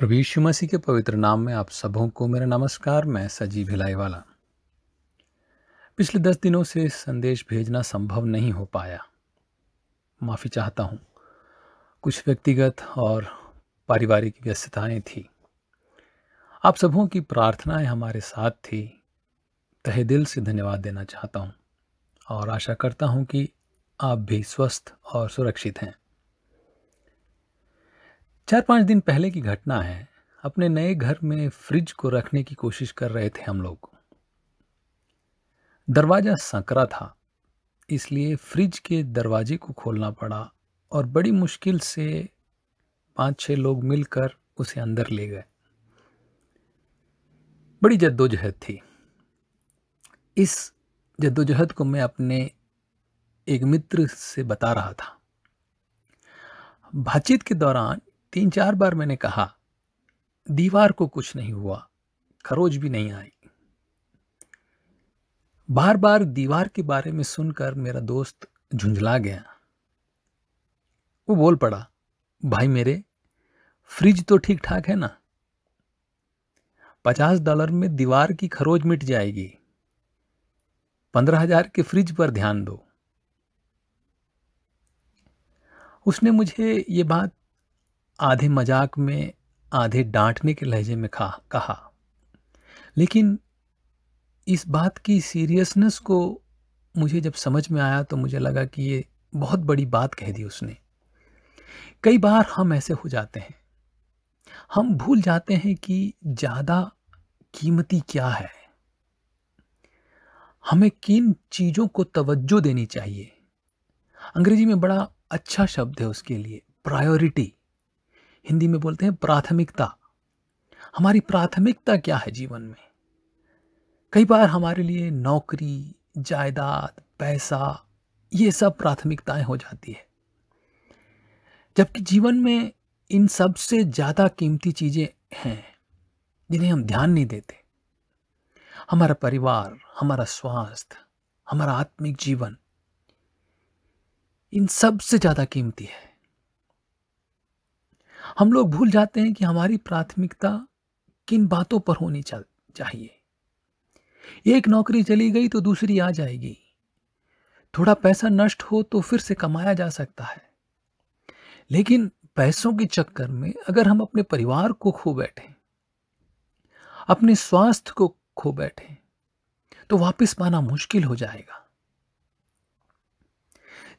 प्रभु यीशु मसीह के पवित्र नाम में आप सबों को मेरा नमस्कार मैं सजी भिलाई वाला पिछले दस दिनों से संदेश भेजना संभव नहीं हो पाया माफ़ी चाहता हूँ कुछ व्यक्तिगत और पारिवारिक व्यस्तताएं थी आप सबों की प्रार्थनाएं हमारे साथ थी तहे दिल से धन्यवाद देना चाहता हूँ और आशा करता हूँ कि आप भी स्वस्थ और सुरक्षित हैं चार पांच दिन पहले की घटना है अपने नए घर में फ्रिज को रखने की कोशिश कर रहे थे हम लोग दरवाज़ा संकरा था इसलिए फ्रिज के दरवाजे को खोलना पड़ा और बड़ी मुश्किल से पांच छह लोग मिलकर उसे अंदर ले गए बड़ी जद्दोजहद थी इस जद्दोजहद को मैं अपने एक मित्र से बता रहा था बातचीत के दौरान तीन चार बार मैंने कहा दीवार को कुछ नहीं हुआ खरोज भी नहीं आई बार बार दीवार के बारे में सुनकर मेरा दोस्त झुंझला गया वो बोल पड़ा भाई मेरे फ्रिज तो ठीक ठाक है ना पचास डॉलर में दीवार की खरोज मिट जाएगी पंद्रह हजार के फ्रिज पर ध्यान दो उसने मुझे ये बात आधे मजाक में आधे डांटने के लहजे में खा कहा लेकिन इस बात की सीरियसनेस को मुझे जब समझ में आया तो मुझे लगा कि ये बहुत बड़ी बात कह दी उसने कई बार हम ऐसे हो जाते हैं हम भूल जाते हैं कि ज़्यादा कीमती क्या है हमें किन चीज़ों को तवज्जो देनी चाहिए अंग्रेजी में बड़ा अच्छा शब्द है उसके लिए प्रायोरिटी हिंदी में बोलते हैं प्राथमिकता हमारी प्राथमिकता क्या है जीवन में कई बार हमारे लिए नौकरी जायदाद पैसा ये सब प्राथमिकताएं हो जाती है जबकि जीवन में इन सबसे ज़्यादा कीमती चीज़ें हैं जिन्हें हम ध्यान नहीं देते हमारा परिवार हमारा स्वास्थ्य हमारा आत्मिक जीवन इन सबसे ज़्यादा कीमती है हम लोग भूल जाते हैं कि हमारी प्राथमिकता किन बातों पर होनी चाहिए एक नौकरी चली गई तो दूसरी आ जाएगी थोड़ा पैसा नष्ट हो तो फिर से कमाया जा सकता है लेकिन पैसों के चक्कर में अगर हम अपने परिवार को खो बैठे अपने स्वास्थ्य को खो बैठे तो वापस पाना मुश्किल हो जाएगा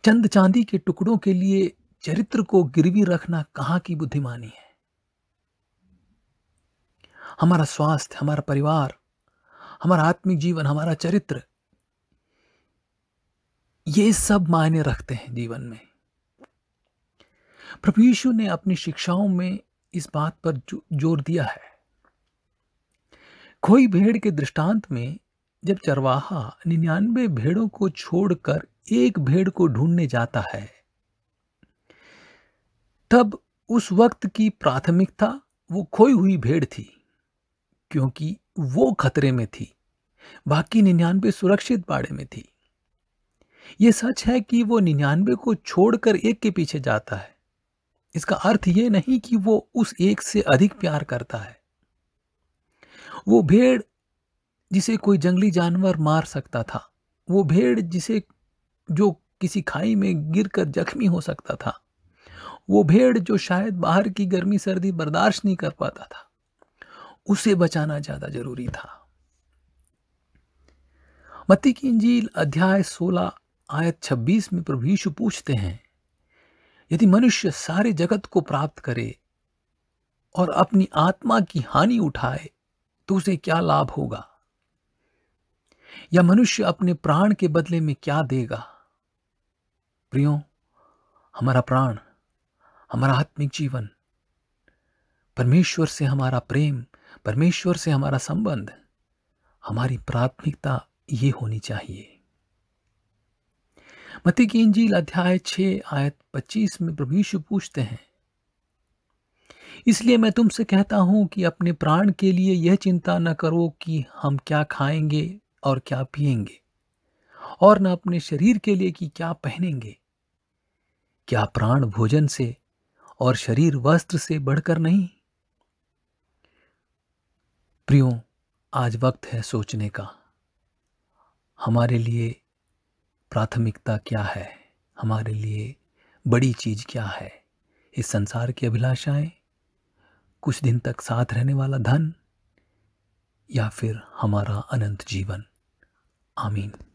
चंद चांदी के टुकड़ों के लिए चरित्र को गिरवी रखना कहां की बुद्धिमानी है हमारा स्वास्थ्य हमारा परिवार हमारा आत्मिक जीवन हमारा चरित्र ये सब मायने रखते हैं जीवन में प्रभु यीशु ने अपनी शिक्षाओं में इस बात पर जो, जोर दिया है खोई भेड़ के दृष्टांत में जब चरवाहा निन्यानवे भेड़ों को छोड़कर एक भेड़ को ढूंढने जाता है तब उस वक्त की प्राथमिकता वो खोई हुई भेड़ थी क्योंकि वो खतरे में थी बाकी निन्यानवे सुरक्षित बाड़े में थी ये सच है कि वो निन्यानवे को छोड़कर एक के पीछे जाता है इसका अर्थ ये नहीं कि वो उस एक से अधिक प्यार करता है वो भेड़ जिसे कोई जंगली जानवर मार सकता था वो भेड़ जिसे जो किसी खाई में गिरकर जख्मी हो सकता था वो भेड़ जो शायद बाहर की गर्मी सर्दी बर्दाश्त नहीं कर पाता था उसे बचाना ज़्यादा जरूरी था मत्ती की इंजील अध्याय 16 आयत 26 में प्रभु यीशु पूछते हैं यदि मनुष्य सारे जगत को प्राप्त करे और अपनी आत्मा की हानि उठाए तो उसे क्या लाभ होगा या मनुष्य अपने प्राण के बदले में क्या देगा प्रियो हमारा प्राण हमारा आत्मिक जीवन परमेश्वर से हमारा प्रेम परमेश्वर से हमारा संबंध हमारी प्राथमिकता ये होनी चाहिए मती की इंजील अध्याय छ आयत पच्चीस में प्रभु यीशु पूछते हैं इसलिए मैं तुमसे कहता हूं कि अपने प्राण के लिए यह चिंता न करो कि हम क्या खाएंगे और क्या पिएंगे और न अपने शरीर के लिए कि क्या पहनेंगे क्या प्राण भोजन से और शरीर वस्त्र से बढ़कर नहीं प्रियो आज वक्त है सोचने का हमारे लिए प्राथमिकता क्या है हमारे लिए बड़ी चीज क्या है इस संसार की अभिलाषाएं कुछ दिन तक साथ रहने वाला धन या फिर हमारा अनंत जीवन आमीन